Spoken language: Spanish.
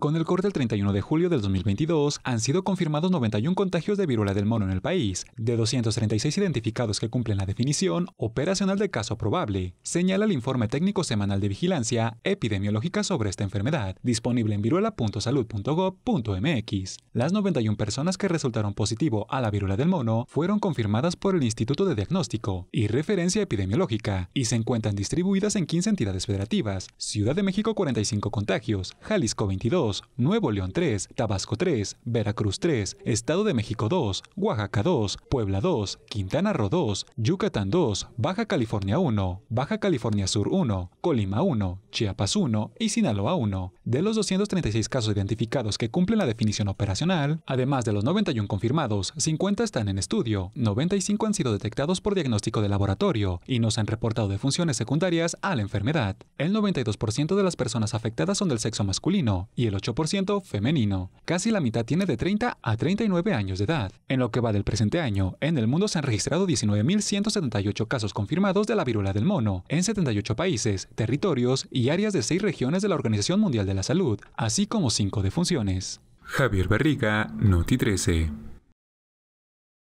Con el corte del 31 de julio del 2022, han sido confirmados 91 contagios de viruela del mono en el país, de 236 identificados que cumplen la definición operacional de caso probable, señala el informe técnico semanal de vigilancia epidemiológica sobre esta enfermedad, disponible en viruela.salud.gov.mx. Las 91 personas que resultaron positivo a la viruela del mono fueron confirmadas por el Instituto de Diagnóstico y Referencia Epidemiológica y se encuentran distribuidas en 15 entidades federativas, Ciudad de México 45 contagios, Jalisco 22, Nuevo León 3, Tabasco 3, Veracruz 3, Estado de México 2, Oaxaca 2, Puebla 2, Quintana Roo 2, Yucatán 2, Baja California 1, Baja California Sur 1, Colima 1, Chiapas 1 y Sinaloa 1. De los 236 casos identificados que cumplen la definición operacional, además de los 91 confirmados, 50 están en estudio, 95 han sido detectados por diagnóstico de laboratorio y no se han reportado defunciones secundarias a la enfermedad. El 92% de las personas afectadas son del sexo masculino y el 8% femenino. Casi la mitad tiene de 30 a 39 años de edad. En lo que va del presente año, en el mundo se han registrado 19.178 casos confirmados de la viruela del mono, en 78 países, territorios y áreas de seis regiones de la Organización Mundial de la Salud, así como 5 defunciones. Javier Barriga, Noti 13.